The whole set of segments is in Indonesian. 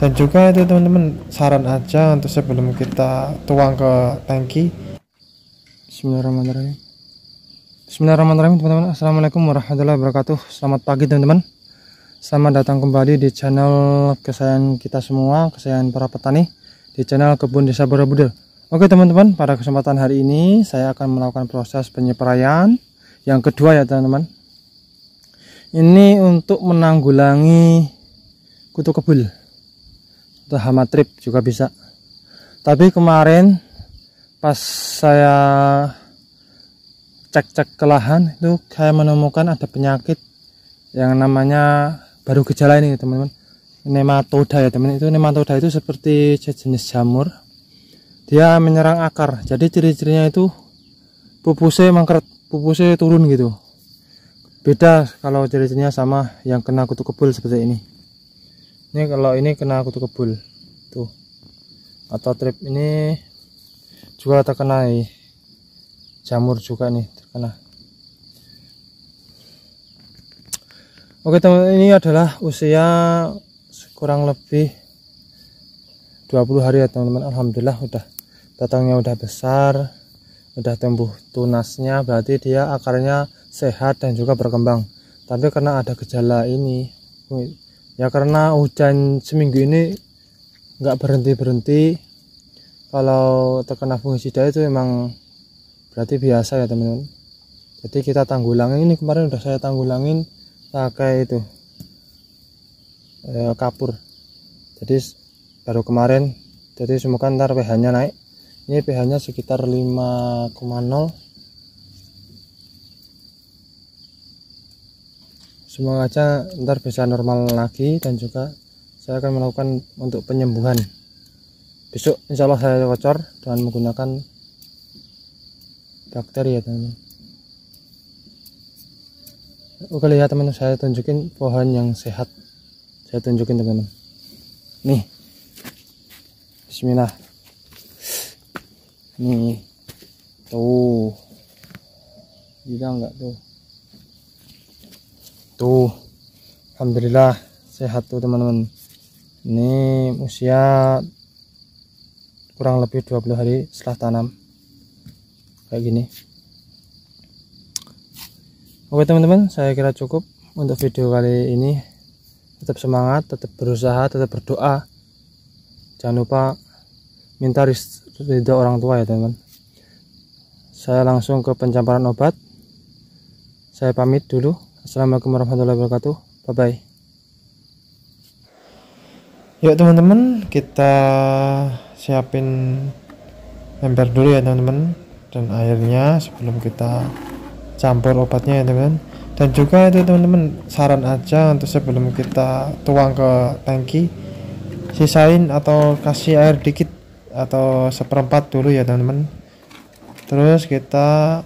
dan juga itu teman-teman saran aja untuk sebelum kita tuang ke tangki Bismillahirrahmanirrahim Bismillahirrahmanirrahim teman-teman Assalamualaikum warahmatullahi wabarakatuh Selamat pagi teman-teman Selamat datang kembali di channel kesayangan kita semua Kesayangan para petani Di channel Kebun Desa Borobudur Oke teman-teman pada kesempatan hari ini Saya akan melakukan proses penyeprayan Yang kedua ya teman-teman Ini untuk menanggulangi kutu kebul atau hama trip juga bisa tapi kemarin pas saya cek-cek ke lahan itu saya menemukan ada penyakit yang namanya baru gejala ini teman-teman nematoda ya teman, teman itu nematoda itu seperti jenis jamur dia menyerang akar jadi ciri-cirinya itu pupusnya mangkret pupusnya turun gitu beda kalau ciri-cirinya sama yang kena kutu kebul seperti ini ini kalau ini kena kutu kebul tuh atau trip ini juga terkena jamur juga nih terkena oke teman ini adalah usia kurang lebih 20 hari ya teman-teman Alhamdulillah udah batangnya udah besar udah tumbuh tunasnya berarti dia akarnya sehat dan juga berkembang tapi karena ada gejala ini ya karena hujan seminggu ini nggak berhenti berhenti kalau terkena fungisida itu memang berarti biasa ya teman-teman jadi kita tanggulangin ini kemarin udah saya tanggulangin pakai itu eh, kapur jadi baru kemarin jadi semoga ntar pH nya naik ini pH nya sekitar 5,0 semoga aja ntar bisa normal lagi dan juga saya akan melakukan untuk penyembuhan besok insya Allah saya kocor dengan menggunakan bakteri ya teman-teman oke lihat teman-teman saya tunjukin pohon yang sehat saya tunjukin teman-teman nih bismillah nih tuh gila enggak tuh wabarakatuh Alhamdulillah sehat tuh teman-teman ini usia kurang lebih 20 hari setelah tanam kayak gini oke teman-teman saya kira cukup untuk video kali ini tetap semangat tetap berusaha tetap berdoa jangan lupa minta ridho orang tua ya teman-teman saya langsung ke pencampuran obat saya pamit dulu Assalamualaikum warahmatullahi wabarakatuh. Bye bye. Yuk teman-teman, kita siapin ember dulu ya teman-teman dan airnya sebelum kita campur obatnya ya teman-teman. Dan juga itu teman-teman saran aja untuk sebelum kita tuang ke tangki sisain atau kasih air dikit atau seperempat dulu ya teman-teman terus kita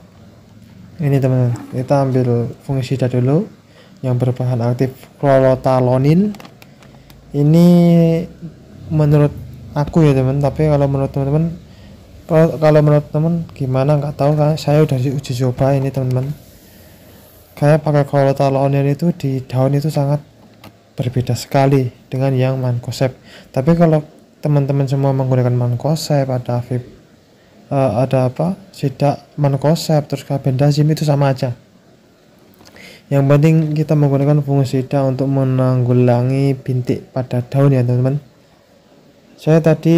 ini teman-teman kita ambil fungisida dulu yang berbahan aktif klorotalonin ini menurut aku ya teman tapi kalau menurut teman-teman kalau menurut teman gimana nggak tahu kan saya udah uji coba ini teman-teman kayak pakai klorotalonin itu di daun itu sangat berbeda sekali dengan yang mankosep tapi kalau teman-teman semua menggunakan mankosep ada uh, ada apa sidak mankosep terus kabin dasim itu sama aja yang penting kita menggunakan fungisida untuk menanggulangi bintik pada daun ya teman-teman saya tadi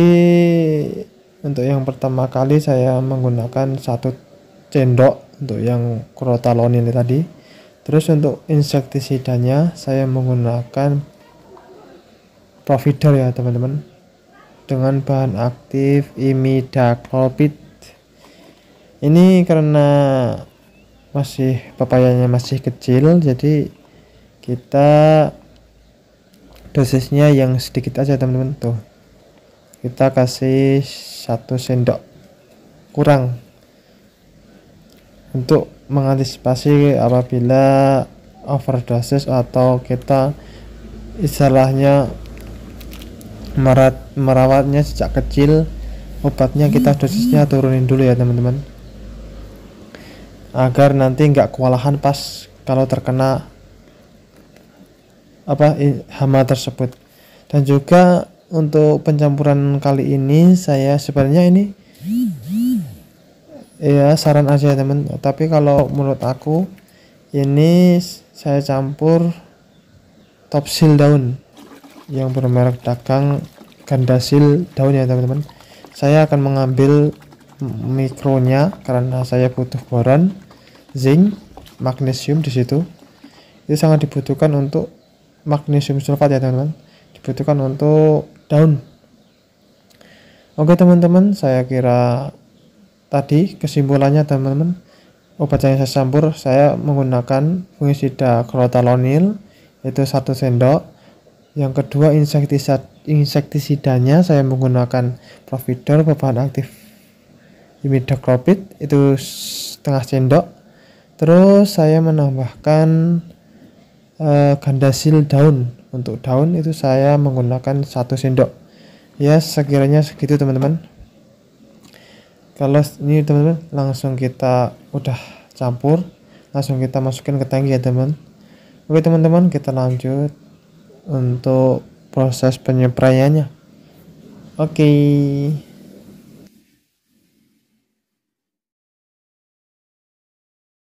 untuk yang pertama kali saya menggunakan satu cendok untuk yang krotalon ini tadi terus untuk insektisidanya saya menggunakan provider ya teman-teman dengan bahan aktif imidaklopid ini karena masih papayanya masih kecil jadi kita dosisnya yang sedikit aja teman-teman tuh kita kasih satu sendok kurang untuk mengantisipasi apabila overdosis atau kita istilahnya merawatnya sejak kecil obatnya kita dosisnya turunin dulu ya teman-teman agar nanti nggak kewalahan pas kalau terkena apa hama tersebut dan juga untuk pencampuran kali ini saya sebenarnya ini ya saran aja teman tapi kalau menurut aku ini saya campur top seal daun yang bermerek dagang gandasil daun ya teman-teman saya akan mengambil mikronya karena saya butuh boron zinc, magnesium di situ. Itu sangat dibutuhkan untuk magnesium sulfat ya teman-teman. Dibutuhkan untuk daun. Oke teman-teman, saya kira tadi kesimpulannya teman-teman obat yang saya campur saya menggunakan fungisida krotalonil itu satu sendok yang kedua insektisida, insektisidanya saya menggunakan profidor berbahan aktif imidacloprid itu setengah sendok Terus saya menambahkan uh, eh, gandasil daun. Untuk daun itu saya menggunakan satu sendok. Ya, sekiranya segitu teman-teman. Kalau ini teman-teman langsung kita udah campur, langsung kita masukin ke tangki ya teman. Oke teman-teman, kita lanjut untuk proses penyemprayannya. Oke. Okay.